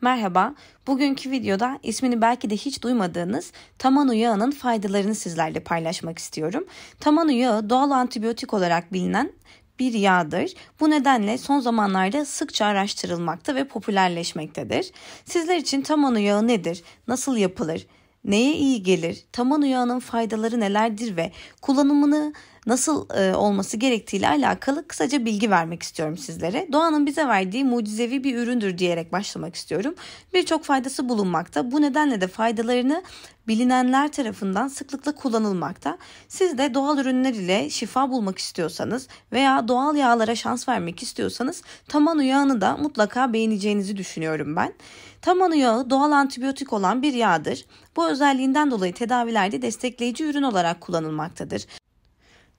Merhaba, bugünkü videoda ismini belki de hiç duymadığınız tamanu yağının faydalarını sizlerle paylaşmak istiyorum. Tamanu yağı doğal antibiyotik olarak bilinen bir yağdır. Bu nedenle son zamanlarda sıkça araştırılmakta ve popülerleşmektedir. Sizler için tamanu yağı nedir, nasıl yapılır, neye iyi gelir, tamanu yağının faydaları nelerdir ve kullanımını nasıl e, olması gerektiğiyle alakalı kısaca bilgi vermek istiyorum sizlere. Doğanın bize verdiği mucizevi bir üründür diyerek başlamak istiyorum. Birçok faydası bulunmakta. Bu nedenle de faydalarını bilinenler tarafından sıklıkla kullanılmakta. Siz de doğal ürünler ile şifa bulmak istiyorsanız veya doğal yağlara şans vermek istiyorsanız tamanu yağını da mutlaka beğeneceğinizi düşünüyorum ben. Tamanu yağı doğal antibiyotik olan bir yağdır. Bu özelliğinden dolayı tedavilerde destekleyici ürün olarak kullanılmaktadır.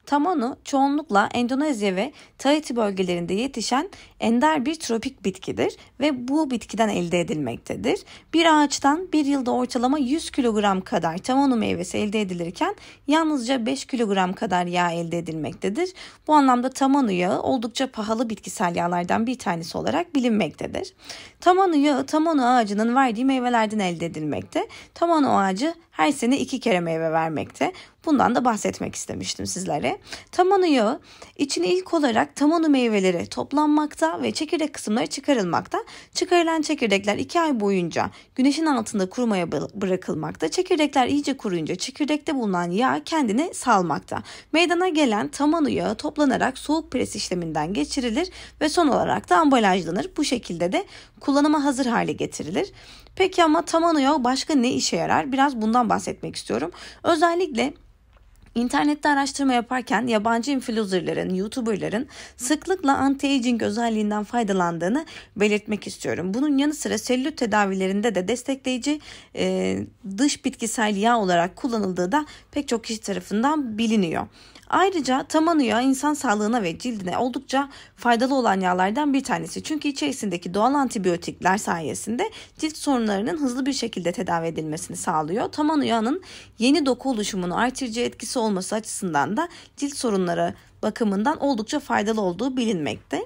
Tamanu çoğunlukla Endonezya ve Tahiti bölgelerinde yetişen ender bir tropik bitkidir ve bu bitkiden elde edilmektedir. Bir ağaçtan bir yılda ortalama 100 kilogram kadar tamanu meyvesi elde edilirken yalnızca 5 kilogram kadar yağ elde edilmektedir. Bu anlamda tamanu yağı oldukça pahalı bitkisel yağlardan bir tanesi olarak bilinmektedir. Tamanu yağı tamanu ağacının verdiği meyvelerden elde edilmekte. Tamanu ağacı her sene iki kere meyve vermekte. Bundan da bahsetmek istemiştim sizlere. Tamanu yağı içine ilk olarak tamanu meyveleri toplanmakta ve çekirdek kısımları çıkarılmakta. Çıkarılan çekirdekler 2 ay boyunca güneşin altında kurumaya bırakılmakta. Çekirdekler iyice kuruyunca çekirdekte bulunan yağ kendini salmakta. Meydana gelen tamanu yağı toplanarak soğuk pres işleminden geçirilir ve son olarak da ambalajlanır. Bu şekilde de kullanıma hazır hale getirilir. Peki ama tamanu yağı başka ne işe yarar? Biraz bundan bahsetmek istiyorum. Özellikle İnternette araştırma yaparken yabancı influencerların, YouTuber'ların sıklıkla anti-aging özelliğinden faydalandığını belirtmek istiyorum. Bunun yanı sıra selülit tedavilerinde de destekleyici e, dış bitkisel yağ olarak kullanıldığı da pek çok kişi tarafından biliniyor. Ayrıca taman yağı insan sağlığına ve cildine oldukça faydalı olan yağlardan bir tanesi. Çünkü içerisindeki doğal antibiyotikler sayesinde cilt sorunlarının hızlı bir şekilde tedavi edilmesini sağlıyor. Taman yağının yeni doku oluşumunu artırıcı etkisi etkisi olması açısından da cilt sorunları bakımından oldukça faydalı olduğu bilinmekte.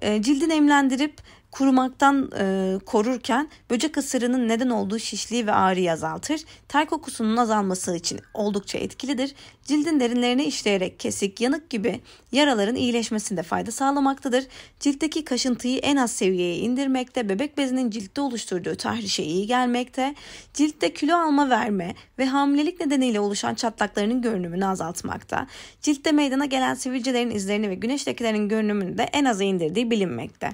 Ee, Cildi nemlendirip kurumaktan e, korurken böcek ısırının neden olduğu şişliği ve ağrıyı azaltır. Ter kokusunun azalması için oldukça etkilidir. Cildin derinlerine işleyerek kesik, yanık gibi yaraların iyileşmesinde fayda sağlamaktadır. Ciltteki kaşıntıyı en az seviyeye indirmekte, bebek bezinin ciltte oluşturduğu tahrişe iyi gelmekte, ciltte kilo alma verme ve hamilelik nedeniyle oluşan çatlaklarının görünümünü azaltmakta, ciltte meydana gelen sivilcelerin izlerini ve güneş lekelerinin görünümünü de en az indirdiği bilinmekte.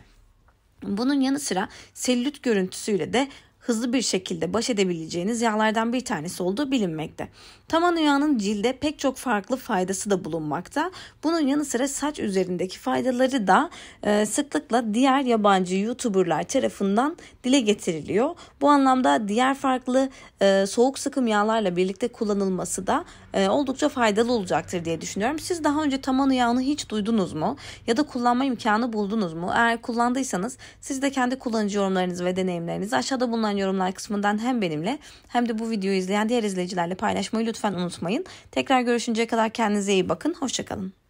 Bunun yanı sıra selülit görüntüsüyle de hızlı bir şekilde baş edebileceğiniz yağlardan bir tanesi olduğu bilinmekte. Tavan yağının cilde pek çok farklı faydası da bulunmakta. Bunun yanı sıra saç üzerindeki faydaları da e, sıklıkla diğer yabancı YouTuber'lar tarafından dile getiriliyor. Bu anlamda diğer farklı e, soğuk sıkım yağlarla birlikte kullanılması da e, oldukça faydalı olacaktır diye düşünüyorum. Siz daha önce tavan yağını hiç duydunuz mu? Ya da kullanma imkanı buldunuz mu? Eğer kullandıysanız siz de kendi kullanıcı yorumlarınızı ve deneyimlerinizi aşağıda bulunan yorumlar kısmından hem benimle hem de bu videoyu izleyen diğer izleyicilerle paylaşmayı lütfen unutmayın. Tekrar görüşünceye kadar kendinize iyi bakın. Hoşçakalın.